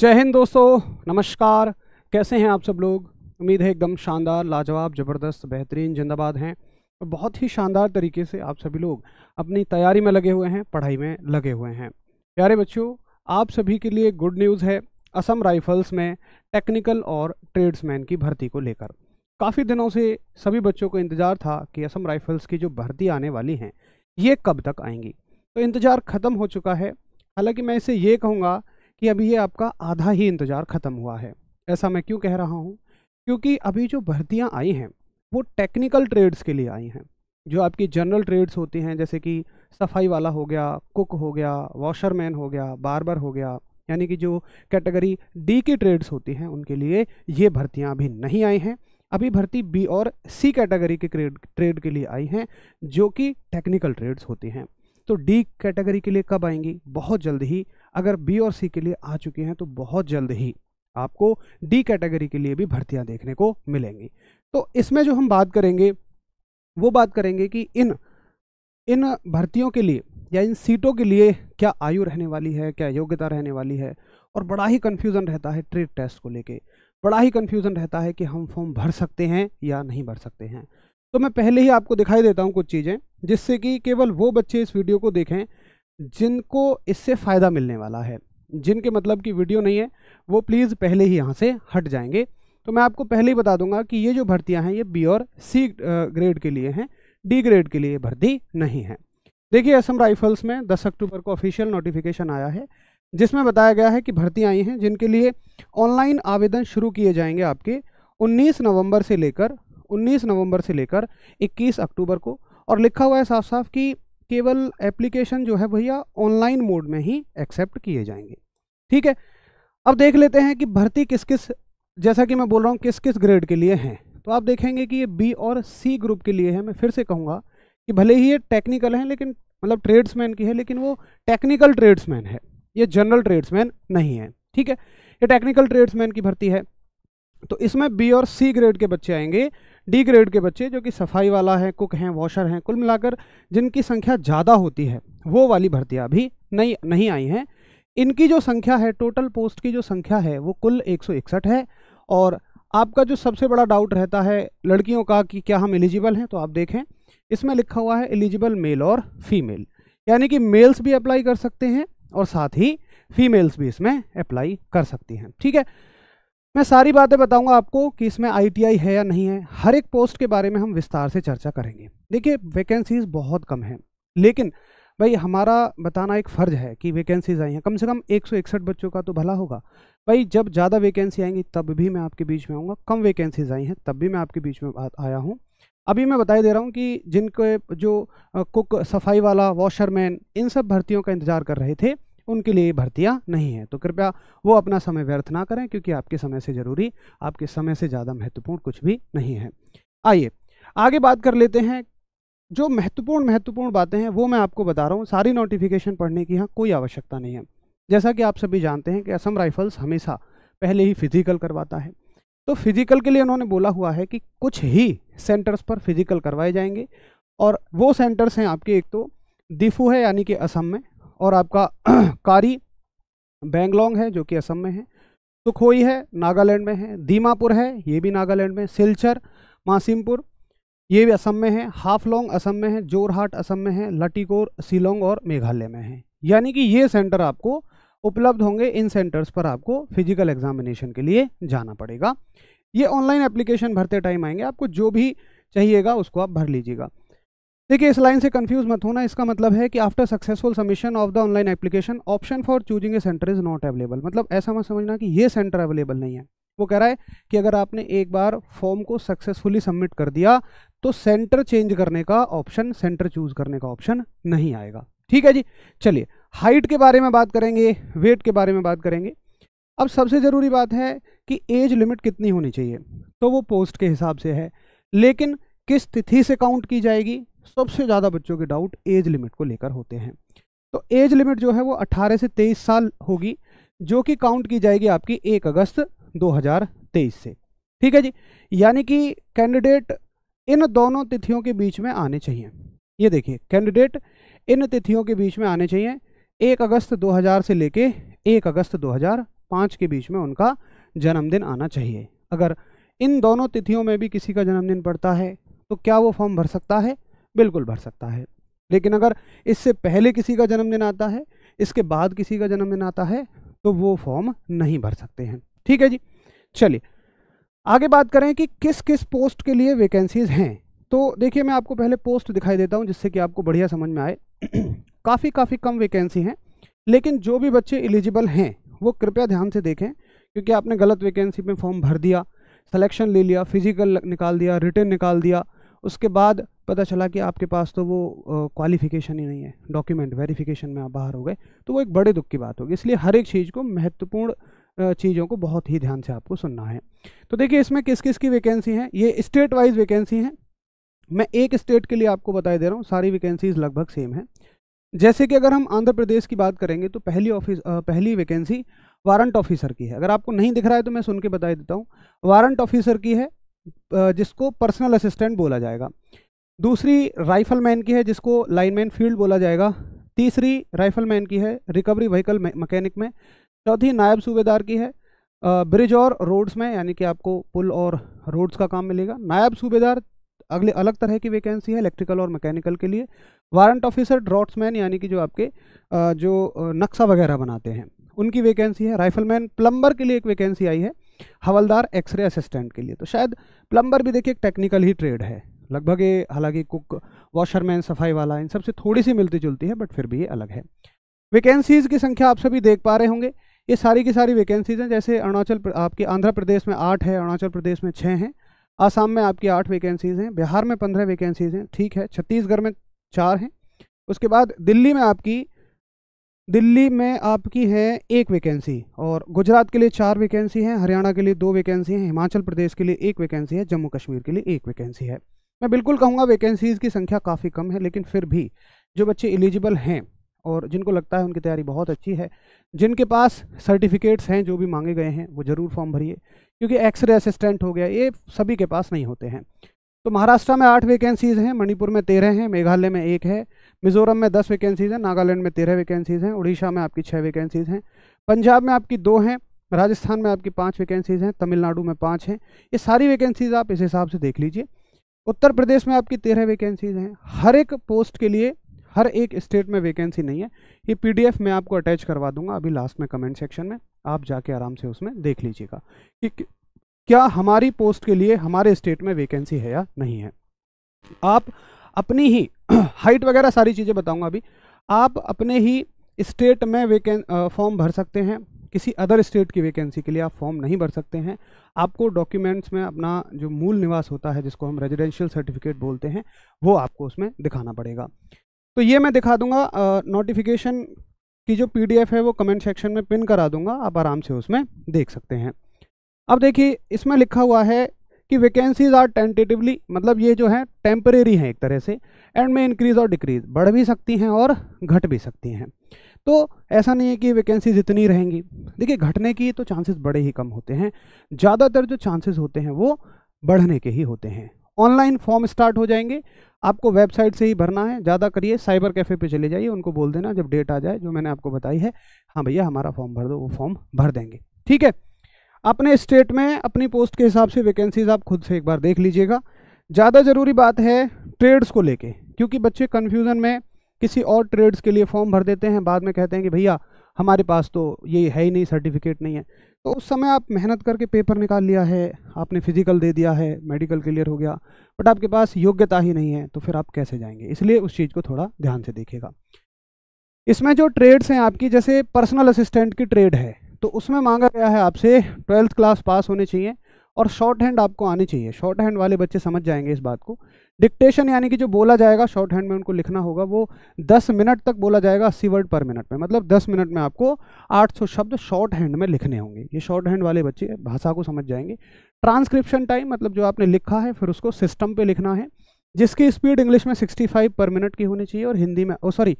जय हिंद दोस्तों नमस्कार कैसे हैं आप सब लोग उम्मीद है एकदम शानदार लाजवाब ज़बरदस्त बेहतरीन जिंदाबाद हैं और बहुत ही शानदार तरीके से आप सभी लोग अपनी तैयारी में लगे हुए हैं पढ़ाई में लगे हुए हैं प्यारे बच्चों आप सभी के लिए गुड न्यूज़ है असम राइफल्स में टेक्निकल और ट्रेड्समैन की भर्ती को लेकर काफ़ी दिनों से सभी बच्चों को इंतज़ार था कि असम राइफल्स की जो भर्ती आने वाली हैं ये कब तक आएंगी तो इंतज़ार ख़त्म हो चुका है हालांकि मैं इसे ये कहूँगा कि अभी ये आपका आधा ही इंतज़ार ख़त्म हुआ है ऐसा मैं क्यों कह रहा हूँ क्योंकि अभी जो भर्तियाँ आई हैं वो टेक्निकल ट्रेड्स के लिए आई हैं जो आपकी जनरल ट्रेड्स होती हैं जैसे कि सफाई वाला हो गया कुक हो गया वॉशरमैन हो गया बारबर हो गया यानी कि जो कैटेगरी डी की ट्रेड्स होती हैं उनके लिए ये भर्तियाँ अभी नहीं आई हैं अभी भर्ती बी और सी कैटेगरी के ट्रेड ट्रेड के लिए आई हैं जो कि टेक्निकल ट्रेड्स होती हैं तो डी कैटेगरी के लिए कब आएंगी बहुत जल्द ही अगर बी और सी के लिए आ चुके हैं तो बहुत जल्द ही आपको डी कैटेगरी के लिए भी भर्तियां देखने को मिलेंगी तो इसमें जो हम बात करेंगे वो बात करेंगे कि इन इन भर्तियों के लिए या इन सीटों के लिए क्या आयु रहने वाली है क्या योग्यता रहने वाली है और बड़ा ही कन्फ्यूज़न रहता है ट्रेड टेस्ट को लेके बड़ा ही कन्फ्यूज़न रहता है कि हम फॉर्म भर सकते हैं या नहीं भर सकते हैं तो मैं पहले ही आपको दिखाई देता हूँ कुछ चीज़ें जिससे कि केवल वो बच्चे इस वीडियो को देखें जिनको इससे फ़ायदा मिलने वाला है जिनके मतलब की वीडियो नहीं है वो प्लीज़ पहले ही यहाँ से हट जाएंगे तो मैं आपको पहले ही बता दूंगा कि ये जो भर्तियाँ हैं ये बी और सी ग्रेड के लिए हैं डी ग्रेड के लिए भर्ती नहीं है देखिए असम राइफल्स में 10 अक्टूबर को ऑफिशियल नोटिफिकेशन आया है जिसमें बताया गया है कि भर्ती आई हैं जिनके लिए ऑनलाइन आवेदन शुरू किए जाएंगे आपके 19 नवंबर से लेकर 19 नवंबर से लेकर 21 अक्टूबर को और लिखा हुआ है साफ साफ कि केवल एप्लीकेशन जो है भैया ऑनलाइन मोड में ही एक्सेप्ट किए जाएंगे ठीक है अब देख लेते हैं कि भर्ती किस किस जैसा कि मैं बोल रहा हूँ किस किस ग्रेड के लिए हैं तो आप देखेंगे कि ये बी और सी ग्रुप के लिए है मैं फिर से कहूँगा कि भले ही ये टेक्निकल हैं लेकिन मतलब ट्रेड्समैन की है लेकिन वो टेक्निकल ट्रेड्समैन है ये जनरल ट्रेड्समैन नहीं है ठीक है ये टेक्निकल ट्रेड्समैन की भर्ती है तो इसमें बी और सी ग्रेड के बच्चे आएंगे डी ग्रेड के बच्चे जो कि सफाई वाला है कुक हैं वॉशर हैं कुल मिलाकर जिनकी संख्या ज़्यादा होती है वो वाली भर्तियाँ भी नहीं नहीं आई हैं इनकी जो संख्या है टोटल पोस्ट की जो संख्या है वो कुल एक है और आपका जो सबसे बड़ा डाउट रहता है लड़कियों का कि क्या हम एलिजिबल हैं तो आप देखें इसमें लिखा हुआ है एलिजिबल मेल और फीमेल यानी कि मेल्स भी अप्लाई कर सकते हैं और साथ ही फीमेल्स भी इसमें अप्लाई कर सकती हैं ठीक है मैं सारी बातें बताऊंगा आपको कि इसमें आईटीआई है या नहीं है हर एक पोस्ट के बारे में हम विस्तार से चर्चा करेंगे देखिए वैकेंसीज बहुत कम हैं लेकिन भाई हमारा बताना एक फ़र्ज है कि वैकेंसीज आई हैं कम से कम एक बच्चों का तो भला होगा भाई जब ज़्यादा वैकेंसी आएंगी तब भी मैं आपके बीच में आऊँगा कम वैकेंसीज आई हैं तब भी मैं आपके बीच में आया हूँ अभी मैं बताई दे रहा हूँ कि जिनके जो कुक सफाई वाला वॉशरमैन इन सब भर्तियों का इंतज़ार कर रहे थे उनके लिए भर्तियाँ नहीं हैं तो कृपया वो अपना समय व्यर्थ ना करें क्योंकि आपके समय से ज़रूरी आपके समय से ज़्यादा महत्वपूर्ण कुछ भी नहीं है आइए आगे बात कर लेते हैं जो महत्वपूर्ण महत्वपूर्ण बातें हैं वो मैं आपको बता रहा हूँ सारी नोटिफिकेशन पढ़ने की यहाँ कोई आवश्यकता नहीं है जैसा कि आप सभी जानते हैं कि असम राइफल्स हमेशा पहले ही फिजिकल करवाता है तो फिजिकल के लिए उन्होंने बोला हुआ है कि कुछ ही सेंटर्स पर फिजिकल करवाए जाएंगे और वो सेंटर्स हैं आपके एक तो दिफू है यानी कि असम में और आपका कारी बेंगलोंग है जो कि असम में है सुखोई है नागालैंड में है दीमापुर है ये भी नागालैंड में सिलचर मासिमपुर ये भी असम में है हाफलोंग असम में है जोरहाट असम में है लटीकोर सिलोंग और मेघालय में है यानी कि ये सेंटर आपको उपलब्ध होंगे इन सेंटर्स पर आपको फिजिकल एग्जामिनेशन के लिए जाना पड़ेगा ये ऑनलाइन एप्लीकेशन भरते टाइम आएंगे आपको जो भी चाहिएगा उसको आप भर लीजिएगा देखिए इस लाइन से कंफ्यूज मत होना इसका मतलब है कि after successful submission of the online application option for choosing a centre is not available मतलब ऐसा मत समझना कि ये सेंटर अवेलेबल नहीं है वो कह रहा है कि अगर आपने एक बार फॉर्म को सक्सेसफुली सबमिट कर दिया तो सेंटर चेंज करने का ऑप्शन सेंटर चूज करने का ऑप्शन नहीं आएगा ठीक है जी चलिए हाइट के बारे में बात करेंगे वेट के बारे में बात करेंगे अब सबसे ज़रूरी बात है कि एज लिमिट कितनी होनी चाहिए तो वो पोस्ट के हिसाब से है लेकिन किस तिथि से काउंट की जाएगी सबसे ज़्यादा बच्चों के डाउट एज लिमिट को लेकर होते हैं तो एज लिमिट जो है वो 18 से 23 साल होगी जो कि काउंट की जाएगी आपकी 1 अगस्त 2023 से ठीक है जी यानी कि कैंडिडेट इन दोनों तिथियों के बीच में आने चाहिए ये देखिए कैंडिडेट इन तिथियों के बीच में आने चाहिए एक अगस्त 2000 से लेके एक अगस्त 2005 के बीच में उनका जन्मदिन आना चाहिए अगर इन दोनों तिथियों में भी किसी का जन्मदिन पड़ता है तो क्या वो फॉर्म भर सकता है बिल्कुल भर सकता है लेकिन अगर इससे पहले किसी का जन्मदिन आता है इसके बाद किसी का जन्मदिन आता है तो वो फॉर्म नहीं भर सकते हैं ठीक है जी चलिए आगे बात करें कि किस किस पोस्ट के लिए वैकेंसीज हैं तो देखिए मैं आपको पहले पोस्ट दिखाई देता हूं जिससे कि आपको बढ़िया समझ में आए काफ़ी काफ़ी कम वैकेंसी हैं लेकिन जो भी बच्चे एलिजिबल हैं वो कृपया ध्यान से देखें क्योंकि आपने गलत वैकेंसी में फॉर्म भर दिया सिलेक्शन ले लिया फिजिकल निकाल दिया रिटर्न निकाल दिया उसके बाद पता चला कि आपके पास तो वो क्वालिफिकेशन ही नहीं है डॉक्यूमेंट वेरिफिकेशन में आप बाहर हो गए तो वो एक बड़े दुख की बात होगी इसलिए हर एक चीज़ को महत्वपूर्ण चीज़ों को बहुत ही ध्यान से आपको सुनना है तो देखिए इसमें किस किस की वैकेंसी हैं ये स्टेट वाइज वैकेंसी हैं मैं एक स्टेट के लिए आपको बताए दे रहा हूँ सारी वैकेंसीज लगभग सेम है जैसे कि अगर हम आंध्र प्रदेश की बात करेंगे तो पहली ऑफिस पहली वैकेंसी वारंट ऑफिसर की है अगर आपको नहीं दिख रहा है तो मैं सुन के बता देता हूँ वारंट ऑफिसर की है जिसको पर्सनल असिस्टेंट बोला जाएगा दूसरी राइफल मैन की है जिसको लाइनमैन फील्ड बोला जाएगा तीसरी राइफल मैन की है रिकवरी व्हीकल मकैनिक में चौथी नायब सूबेदार की है ब्रिज और रोड्स में यानी कि आपको पुल और रोड्स का काम मिलेगा नायब सूबेदार अगले अलग तरह की वैकेंसी है इलेक्ट्रिकल और मैकेनिकल के लिए वारंट ऑफिसर ड्रॉट्समैन यानी कि जो आपके जो नक्शा वगैरह बनाते हैं उनकी वैकेंसी है राइफलमैन प्लम्बर के लिए एक वैकेंसी आई है हवलदार एक्सरे असिस्टेंट के लिए तो शायद प्लम्बर भी देखिए एक टेक्निकल ही ट्रेड है लगभग ये हालांकि कुक वॉशरमैन सफाई वाला इन सबसे थोड़ी सी मिलती जुलती है बट फिर भी ये अलग है वैकेंसीज़ की संख्या आप सभी देख पा रहे होंगे ये सारी की सारी वैकेंसीज़ हैं जैसे अरुणाचल आपके आंध्र प्रदेश में आठ है अरुणाचल प्रदेश में छः हैं आसाम में आपकी आठ वैकेंसीज़ हैं बिहार में पंद्रह वैकेंसीज़ हैं ठीक है छत्तीसगढ़ में चार हैं उसके बाद दिल्ली में आपकी दिल्ली में आपकी है एक वैकेंसी और गुजरात के लिए चार वैकेंसी हैं हरियाणा के लिए दो वैकेंसी हैं हिमाचल प्रदेश के लिए एक वैकेंसी है जम्मू कश्मीर के लिए एक वैकेंसी है मैं बिल्कुल कहूँगा वैकेंसीज़ की संख्या काफ़ी कम है लेकिन फिर भी जो बच्चे एलिजिबल हैं और जिनको लगता है उनकी तैयारी बहुत अच्छी है जिनके पास सर्टिफिकेट्स हैं जो भी मांगे गए हैं वो ज़रूर फॉर्म भरिए क्योंकि एक्सरे असिस्टेंट हो गया ये सभी के पास नहीं होते हैं तो महाराष्ट्र में आठ वैकेंसीज़ हैं मणिपुर में तेरह हैं मेघालय में एक है मिजोरम में दस वैकेंसीज़ हैं नागालैंड में तेरह वैकेंसीज़ हैं उड़ीसा में आपकी छः वैकेंसीज़ हैं पंजाब में आपकी दो हैं राजस्थान में आपकी पाँच वैकेंसीज़ हैं तमिलनाडु में पाँच हैं ये सारी वैकेंसीज़ आप इस हिसाब से देख लीजिए उत्तर प्रदेश में आपकी तेरह वैकेंसीज़ हैं हर एक पोस्ट के लिए हर एक स्टेट में वैकेंसी नहीं है ये पीडीएफ मैं आपको अटैच करवा दूंगा अभी लास्ट में कमेंट सेक्शन में आप जाके आराम से उसमें देख लीजिएगा कि क्या हमारी पोस्ट के लिए हमारे स्टेट में वैकेंसी है या नहीं है आप अपनी ही हाइट वगैरह सारी चीज़ें बताऊंगा अभी आप अपने ही स्टेट में वेकें फॉर्म भर सकते हैं किसी अदर स्टेट की वैकेंसी के लिए आप फॉर्म नहीं भर सकते हैं आपको डॉक्यूमेंट्स में अपना जो मूल निवास होता है जिसको हम रेजिडेंशियल सर्टिफिकेट बोलते हैं वो आपको उसमें दिखाना पड़ेगा तो ये मैं दिखा दूंगा नोटिफिकेशन की जो पीडीएफ है वो कमेंट सेक्शन में पिन करा दूंगा आप आराम से उसमें देख सकते हैं अब देखिए इसमें लिखा हुआ है कि वैकेंसीज आर टेंटेटिवली मतलब ये जो है टेम्परेरी हैं एक तरह से एंड में इंक्रीज और डिक्रीज बढ़ भी सकती हैं और घट भी सकती हैं तो ऐसा नहीं है कि वैकेंसीज इतनी रहेंगी देखिए घटने की तो चांसेस बड़े ही कम होते हैं ज़्यादातर जो चांसेस होते हैं वो बढ़ने के ही होते हैं ऑनलाइन फॉर्म स्टार्ट हो जाएंगे आपको वेबसाइट से ही भरना है ज़्यादा करिए साइबर कैफ़े पे चले जाइए उनको बोल देना जब डेट आ जाए जो मैंने आपको बताई है हाँ भैया हमारा फॉर्म भर दो वो फॉर्म भर देंगे ठीक है अपने स्टेट में अपनी पोस्ट के हिसाब से वैकेंसीज आप खुद से एक बार देख लीजिएगा ज़्यादा ज़रूरी बात है ट्रेड्स को लेके क्योंकि बच्चे कन्फ्यूज़न में किसी और ट्रेड्स के लिए फॉर्म भर देते हैं बाद में कहते हैं कि भैया हमारे पास तो ये है ही नहीं सर्टिफिकेट नहीं है तो उस समय आप मेहनत करके पेपर निकाल लिया है आपने फिजिकल दे दिया है मेडिकल क्लियर हो गया बट आपके पास योग्यता ही नहीं है तो फिर आप कैसे जाएंगे इसलिए उस चीज़ को थोड़ा ध्यान से देखेगा इसमें जो ट्रेड्स हैं आपकी जैसे पर्सनल असिस्टेंट की ट्रेड है तो उसमें मांगा गया है आपसे ट्वेल्थ क्लास पास होने चाहिए और शॉर्ट हैंड आपको आनी चाहिए शॉर्ट हैंड वाले बच्चे समझ जाएंगे इस बात को डिक्टेशन यानी कि जो बोला जाएगा शॉर्ट हैंड में उनको लिखना होगा वो 10 मिनट तक बोला जाएगा अस्सी वर्ड पर मिनट में मतलब 10 मिनट में आपको 800 शब्द शॉर्ट हैंड में लिखने होंगे ये शॉर्ट हैंड वाले बच्चे भाषा को समझ जाएंगे ट्रांसक्रिप्शन टाइम मतलब जो आपने लिखा है फिर उसको सिस्टम पर लिखना है जिसकी स्पीड इंग्लिश में सिक्सटी पर मिनट की होनी चाहिए और हिंदी में ओ सॉरी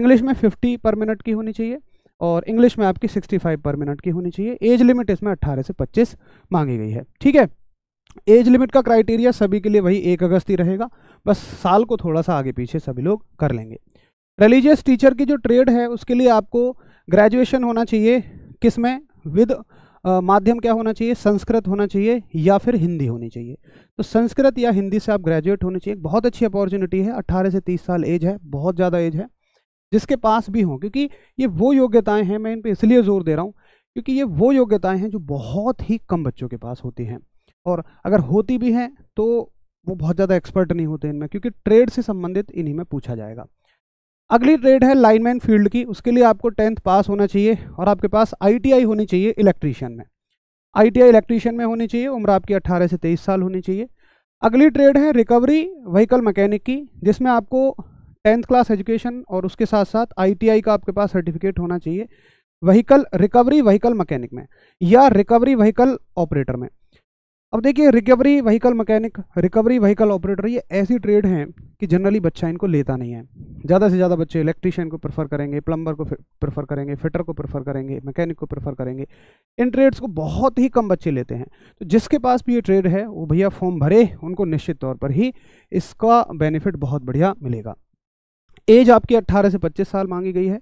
इंग्लिश में फिफ्टी पर मिनट की होनी चाहिए और इंग्लिश में आपकी 65 पर मिनट की होनी चाहिए एज लिमिट इसमें 18 से 25 मांगी गई है ठीक है एज लिमिट का क्राइटेरिया सभी के लिए वही एक अगस्त ही रहेगा बस साल को थोड़ा सा आगे पीछे सभी लोग कर लेंगे रिलीजियस टीचर की जो ट्रेड है उसके लिए आपको ग्रेजुएशन होना चाहिए किस में विद माध्यम क्या होना चाहिए संस्कृत होना चाहिए या फिर हिंदी होनी चाहिए तो संस्कृत या हिंदी से आप ग्रेजुएट होने चाहिए बहुत अच्छी अपॉर्चुनिटी है 18 से 30 साल एज है बहुत ज़्यादा एज है जिसके पास भी हों क्योंकि ये वो योग्यताएं हैं मैं इन पे इसलिए ज़ोर दे रहा हूँ क्योंकि ये वो योग्यताएं हैं जो बहुत ही कम बच्चों के पास होती हैं और अगर होती भी हैं तो वो बहुत ज़्यादा एक्सपर्ट नहीं होते इनमें क्योंकि ट्रेड से संबंधित इन्हीं में पूछा जाएगा अगली ट्रेड है लाइनमैन फील्ड की उसके लिए आपको टेंथ पास होना चाहिए और आपके पास आई होनी चाहिए इलेक्ट्रीशियन में आई इलेक्ट्रीशियन में होनी चाहिए उम्र आपकी अट्ठारह से तेईस साल होनी चाहिए अगली ट्रेड है रिकवरी व्हीकल मैकेनिक की जिसमें आपको टेंथ क्लास एजुकेशन और उसके साथ साथ आईटीआई का आपके पास सर्टिफिकेट होना चाहिए व्हीकल रिकवरी व्हीकल मैकेनिक में या रिकवरी व्हीकल ऑपरेटर में अब देखिए recovery vehicle mechanic recovery vehicle operator ये ऐसी ट्रेड हैं कि जनरली बच्चा इनको लेता नहीं है ज़्यादा से ज़्यादा बच्चे इलेक्ट्रिशियन को प्रेफर करेंगे प्लम्बर को प्रेफर करेंगे फिटर को प्रेफर करेंगे मैकेनिक को प्रेफर करेंगे इन ट्रेड्स को बहुत ही कम बच्चे लेते हैं तो जिसके पास भी ये ट्रेड है वो भैया फॉर्म भरे उनको निश्चित तौर पर ही इसका बेनिफिट बहुत बढ़िया मिलेगा एज आपकी 18 से 25 साल मांगी गई है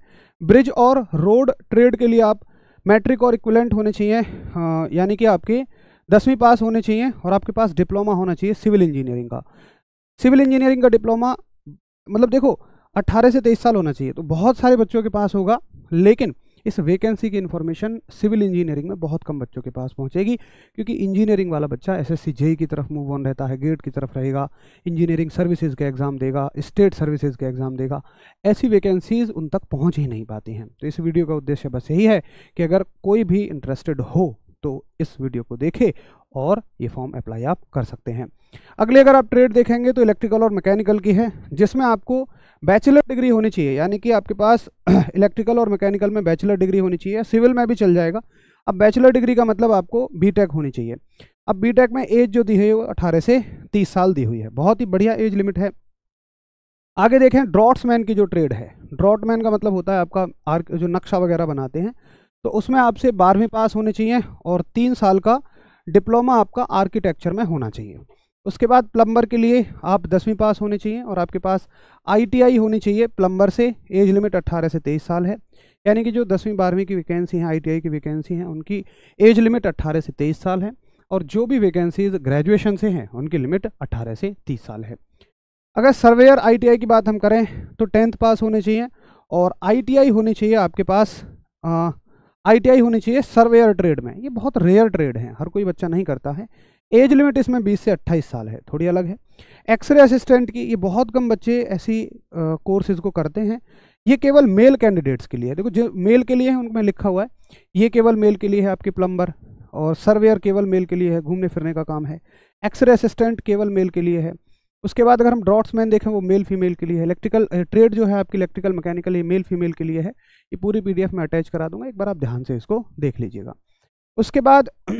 ब्रिज और रोड ट्रेड के लिए आप मैट्रिक और इक्वलेंट होने चाहिए हाँ, यानी कि आपके दसवीं पास होने चाहिए और आपके पास डिप्लोमा होना चाहिए सिविल इंजीनियरिंग का सिविल इंजीनियरिंग का डिप्लोमा मतलब देखो 18 से 23 साल होना चाहिए तो बहुत सारे बच्चों के पास होगा लेकिन इस वैकेंसी की इन्फॉर्मेशन सिविल इंजीनियरिंग में बहुत कम बच्चों के पास पहुंचेगी क्योंकि इंजीनियरिंग वाला बच्चा एस एस की तरफ मूव ऑन रहता है गेट की तरफ रहेगा इंजीनियरिंग सर्विसेज का एग्ज़ाम देगा स्टेट सर्विसेज का एग्ज़ाम देगा ऐसी वैकेंसीज़ उन तक पहुँच ही नहीं पाती हैं तो इस वीडियो का उद्देश्य बस यही है कि अगर कोई भी इंटरेस्टेड हो तो इस वीडियो को देखे और ये फॉर्म अप्लाई आप कर सकते हैं अगले अगर आप ट्रेड देखेंगे तो इलेक्ट्रिकल और मैकेनिकल की है जिसमें आपको बैचलर डिग्री होनी चाहिए यानी कि आपके पास इलेक्ट्रिकल और मैकेनिकल में बैचलर डिग्री होनी चाहिए सिविल में भी चल जाएगा अब बैचलर डिग्री का मतलब आपको बीटेक होनी चाहिए अब बीटेक में एज जो दी है वो अठारह से तीस साल दी हुई है बहुत ही बढ़िया एज लिमिट है आगे देखें ड्रॉट्समैन की जो ट्रेड है ड्रॉटमैन का मतलब होता है आपका आर्क जो नक्शा वगैरह बनाते हैं तो उसमें आपसे बारहवीं पास होने चाहिए और तीन साल का डिप्लोमा आपका आर्किटेक्चर में होना चाहिए उसके बाद प्लम्बर के लिए आप दसवीं पास होने चाहिए और आपके पास आईटीआई होनी चाहिए प्लम्बर से एज लिमिट अट्ठारह से तेईस साल है यानी कि जो दसवीं बारहवीं की वैकेंसी हैं आईटीआई की वैकेंसी हैं उनकी एज लिमिट अट्ठारह से तेईस साल है और जो भी वैकेंसीज ग्रेजुएशन से हैं उनकी लिमिट अट्ठारह से तीस साल है अगर सर्वेयर आई की बात हम करें तो टेंथ पास होने चाहिए और आई होनी चाहिए आपके पास आई होनी चाहिए सर्वेयर ट्रेड में ये बहुत रेयर ट्रेड है हर कोई बच्चा नहीं करता है एज लिमिट इसमें 20 से 28 साल है थोड़ी अलग है एक्सरे असिस्टेंट की ये बहुत कम बच्चे ऐसी कोर्सेज को करते हैं ये केवल मेल कैंडिडेट्स के लिए है देखो जो मेल के लिए है उनमें लिखा हुआ है ये केवल मेल के लिए है आपके प्लम्बर और सर्वेयर केवल मेल के लिए है घूमने फिरने का काम है एक्सरे असिस्टेंट केवल मेल के लिए है उसके बाद अगर हम ड्रॉट्समैन देखें वो मेल फीमेल के लिए है इलेक्ट्रिकल ट्रेड जो है आपकी इलेक्ट्रिकल मैकेनिकल ये मेल फीमेल के लिए है ये पूरी पीडीएफ में अटैच करा दूंगा एक बार आप ध्यान से इसको देख लीजिएगा उसके बाद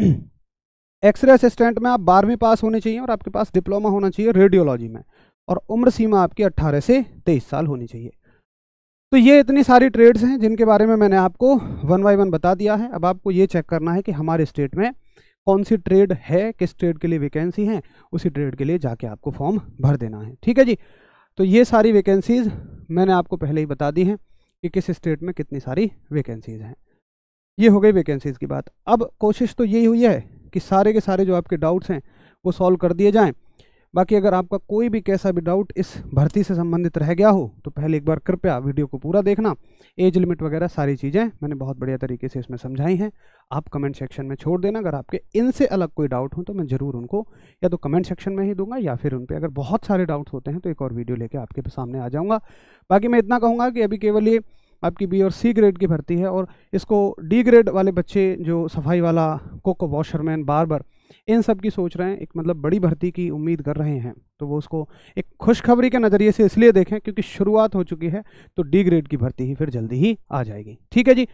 एक्सरे असिस्टेंट में आप बारहवीं पास होने चाहिए और आपके पास डिप्लोमा होना चाहिए रेडियोलॉजी में और उम्र सीमा आपकी अट्ठारह से तेईस साल होनी चाहिए तो ये इतनी सारी ट्रेड्स हैं जिनके बारे में मैंने आपको वन बाई वन बता दिया है अब आपको ये चेक करना है कि हमारे स्टेट में कौन सी ट्रेड है किस ट्रेड के लिए वैकेंसी है उसी ट्रेड के लिए जाके आपको फॉर्म भर देना है ठीक है जी तो ये सारी वैकेंसीज़ मैंने आपको पहले ही बता दी हैं कि किस स्टेट में कितनी सारी वैकेंसीज़ हैं ये हो गई वैकेंसीज़ की बात अब कोशिश तो यही हुई है कि सारे के सारे जो आपके डाउट्स हैं वो सॉल्व कर दिए जाएँ बाकी अगर आपका कोई भी कैसा भी डाउट इस भर्ती से संबंधित रह गया हो तो पहले एक बार कृपया वीडियो को पूरा देखना एज लिमिट वगैरह सारी चीज़ें मैंने बहुत बढ़िया तरीके से इसमें समझाई हैं आप कमेंट सेक्शन में छोड़ देना अगर आपके इनसे अलग कोई डाउट हो तो मैं ज़रूर उनको या तो कमेंट सेक्शन में ही दूंगा या फिर उन पर अगर बहुत सारे डाउट्स होते हैं तो एक और वीडियो लेकर आपके सामने आ जाऊँगा बाकी मैं इतना कहूँगा कि अभी केवल ये आपकी बी और सी ग्रेड की भर्ती है और इसको डी ग्रेड वाले बच्चे जो सफाई वाला कुक वॉशरमैन बार्बर इन सब की सोच रहे हैं एक मतलब बड़ी भर्ती की उम्मीद कर रहे हैं तो वो उसको एक खुशखबरी के नज़रिए से इसलिए देखें क्योंकि शुरुआत हो चुकी है तो डी ग्रेड की भर्ती ही फिर जल्दी ही आ जाएगी ठीक है जी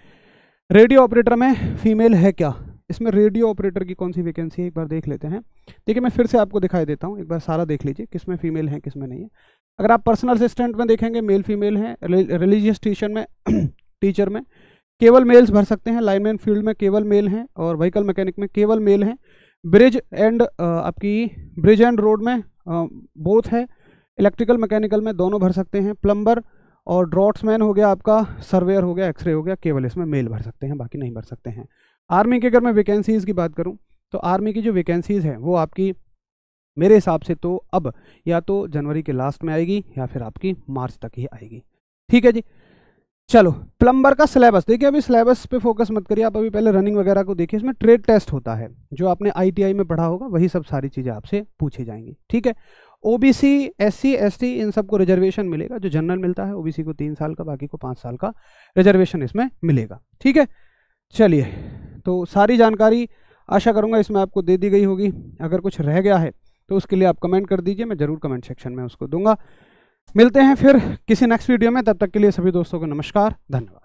रेडियो ऑपरेटर में फीमेल है क्या इसमें रेडियो ऑपरेटर की कौन सी वैकेंसी है एक बार देख लेते हैं देखिए मैं फिर से आपको दिखाई देता हूँ एक बार सारा देख लीजिए किस में फीमेल है किस में नहीं है अगर आप पर्सनल असिस्टेंट में देखेंगे मेल फीमेल हैं रिलीजियस टीचर में टीचर में केवल मेल्स भर सकते हैं लाइनमैन फील्ड में केवल मेल हैं और व्हीकल मैकेनिक में केवल मेल हैं ब्रिज एंड आपकी ब्रिज एंड रोड में बोथ है इलेक्ट्रिकल मैकेनिकल में दोनों भर सकते हैं प्लम्बर और ड्रॉट्समैन हो गया आपका सर्वेयर हो गया एक्सरे हो गया केवल इसमें मेल भर सकते हैं बाकी नहीं भर सकते हैं आर्मी की अगर मैं वैकेंसीज़ की बात करूँ तो आर्मी की जो वैकेंसीज़ हैं वो आपकी मेरे हिसाब से तो अब या तो जनवरी के लास्ट में आएगी या फिर आपकी मार्च तक ही आएगी ठीक है जी चलो प्लम्बर का सिलेबस देखिए अभी सिलेबस पे फोकस मत करिए आप अभी पहले रनिंग वगैरह को देखिए इसमें ट्रेड टेस्ट होता है जो आपने आईटीआई में पढ़ा होगा वही सब सारी चीज़ें आपसे पूछी जाएंगी ठीक है ओबीसी एससी एसटी इन सबको रिजर्वेशन मिलेगा जो जनरल मिलता है ओबीसी को तीन साल का बाकी को पाँच साल का रिजर्वेशन इसमें मिलेगा ठीक है चलिए तो सारी जानकारी आशा करूँगा इसमें आपको दे दी गई होगी अगर कुछ रह गया है तो उसके लिए आप कमेंट कर दीजिए मैं ज़रूर कमेंट सेक्शन में उसको दूंगा मिलते हैं फिर किसी नेक्स्ट वीडियो में तब तक के लिए सभी दोस्तों को नमस्कार धन्यवाद